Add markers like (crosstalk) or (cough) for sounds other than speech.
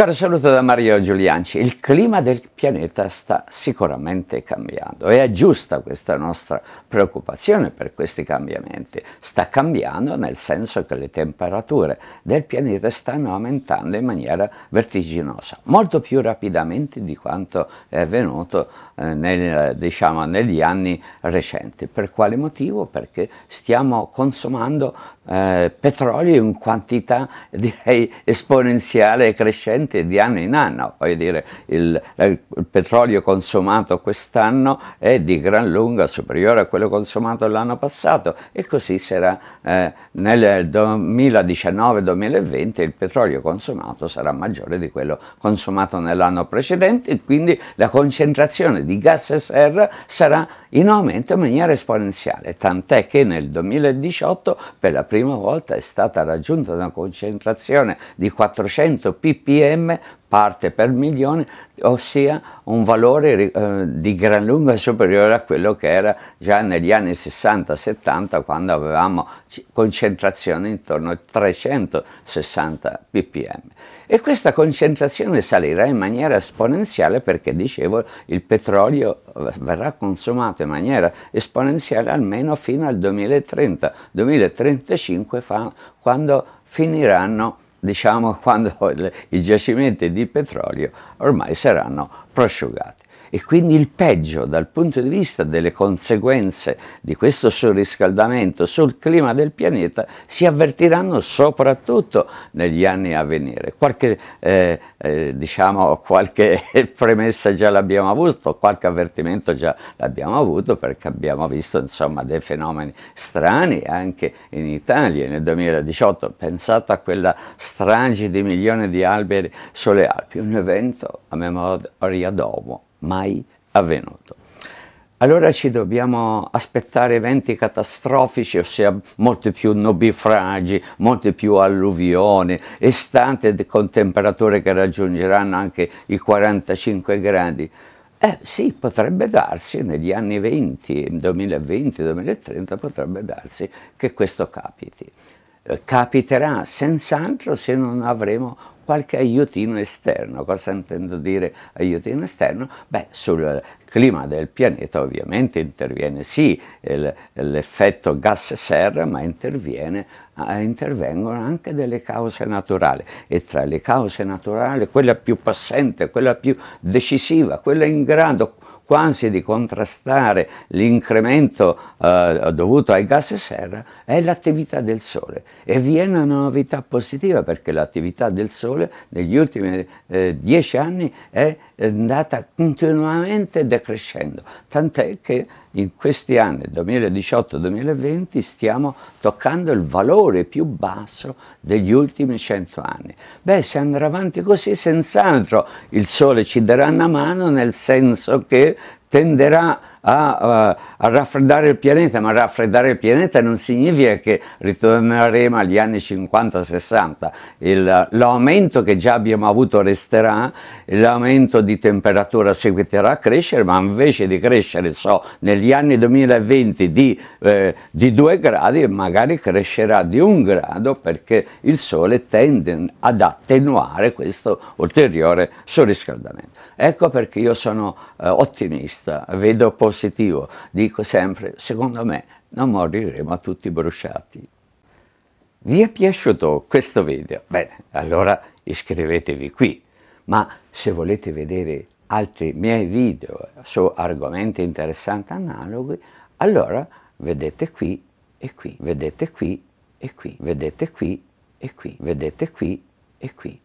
caro saluto da Mario Giulianci. Il clima del pianeta sta sicuramente cambiando e è giusta questa nostra preoccupazione per questi cambiamenti. Sta cambiando nel senso che le temperature del pianeta stanno aumentando in maniera vertiginosa, molto più rapidamente di quanto è avvenuto eh, nel, diciamo, negli anni recenti. Per quale motivo? Perché stiamo consumando eh, petrolio in quantità direi esponenziale e crescente praticamente di anno in anno, voglio dire, il, il petrolio consumato quest'anno è di gran lunga superiore a quello consumato l'anno passato e così sarà eh, nel 2019-2020 il petrolio consumato sarà maggiore di quello consumato nell'anno precedente e quindi la concentrazione di gas serra sarà in aumento in maniera esponenziale, tant'è che nel 2018 per la prima volta è stata raggiunta una concentrazione di 400 ppm parte per milione, ossia un valore eh, di gran lunga superiore a quello che era già negli anni 60-70 quando avevamo concentrazioni intorno ai 360 ppm. E questa concentrazione salirà in maniera esponenziale perché, dicevo, il petrolio eh, verrà consumato in maniera esponenziale almeno fino al 2030-2035, quando finiranno diciamo (laughs) quando i giacimenti di petrolio ormai saranno prosciugati. E quindi il peggio dal punto di vista delle conseguenze di questo surriscaldamento sul clima del pianeta si avvertiranno soprattutto negli anni a venire. Qualche, eh, eh, diciamo, qualche (laughs) premessa già l'abbiamo avuto, qualche avvertimento già l'abbiamo avuto perché abbiamo visto insomma, dei fenomeni strani anche in Italia nel 2018. Pensate a quella strage di milioni di alberi sulle Alpi, un evento a memoria d'uomo mai avvenuto. Allora ci dobbiamo aspettare eventi catastrofici, ossia molti più nubifragi, molti più alluvioni, estate con temperature che raggiungeranno anche i 45 gradi. Eh sì, potrebbe darsi negli anni 20, 2020-2030, potrebbe darsi che questo capiti. Eh, capiterà senz'altro se non avremo qualche aiutino esterno. Cosa intendo dire aiutino esterno? Beh, sul clima del pianeta ovviamente interviene sì l'effetto gas serra, ma eh, intervengono anche delle cause naturali e tra le cause naturali quella più passante, quella più decisiva, quella in grado con ansia di contrastare l'incremento eh, dovuto ai gas serra è l'attività del sole e viene una novità positiva perché l'attività del sole negli ultimi eh, dieci anni è andata continuamente decrescendo, tant'è che in questi anni, 2018-2020, stiamo toccando il valore più basso degli ultimi cento anni. Beh, se andrà avanti così, senz'altro il Sole ci darà una mano nel senso che tenderá a, a, raffreddare il pianeta, ma raffreddare il pianeta non significa che ritorneremo agli anni 50-60, l'aumento che già abbiamo avuto resterà, l'aumento di temperatura seguiterà a crescere, ma invece di crescere so, negli anni 2020 di, eh, di 2 gradi, magari crescerà di 1 grado perché il Sole tende ad attenuare questo ulteriore surriscaldamento. Ecco perché io sono eh, ottimista, vedo possibilità positivo. Dico sempre, secondo me non moriremo tutti bruciati. Vi è piaciuto questo video? Bene, allora iscrivetevi qui, ma se volete vedere altri miei video su argomenti interessanti analoghi, allora vedete qui e qui, vedete qui e qui, vedete qui e qui, vedete qui e qui.